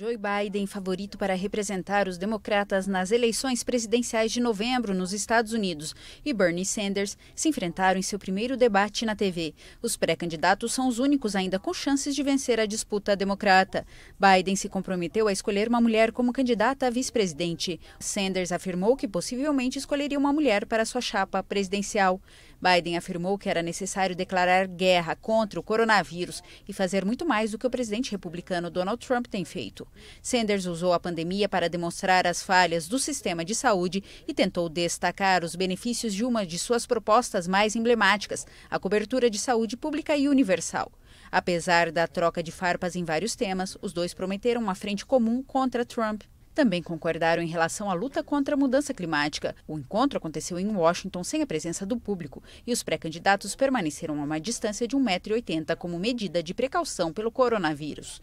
Joe Biden, favorito para representar os democratas nas eleições presidenciais de novembro nos Estados Unidos, e Bernie Sanders se enfrentaram em seu primeiro debate na TV. Os pré-candidatos são os únicos ainda com chances de vencer a disputa democrata. Biden se comprometeu a escolher uma mulher como candidata a vice-presidente. Sanders afirmou que possivelmente escolheria uma mulher para sua chapa presidencial. Biden afirmou que era necessário declarar guerra contra o coronavírus e fazer muito mais do que o presidente republicano Donald Trump tem feito. Sanders usou a pandemia para demonstrar as falhas do sistema de saúde e tentou destacar os benefícios de uma de suas propostas mais emblemáticas, a cobertura de saúde pública e universal. Apesar da troca de farpas em vários temas, os dois prometeram uma frente comum contra Trump também concordaram em relação à luta contra a mudança climática. O encontro aconteceu em Washington sem a presença do público e os pré-candidatos permaneceram a uma distância de 1,80m como medida de precaução pelo coronavírus.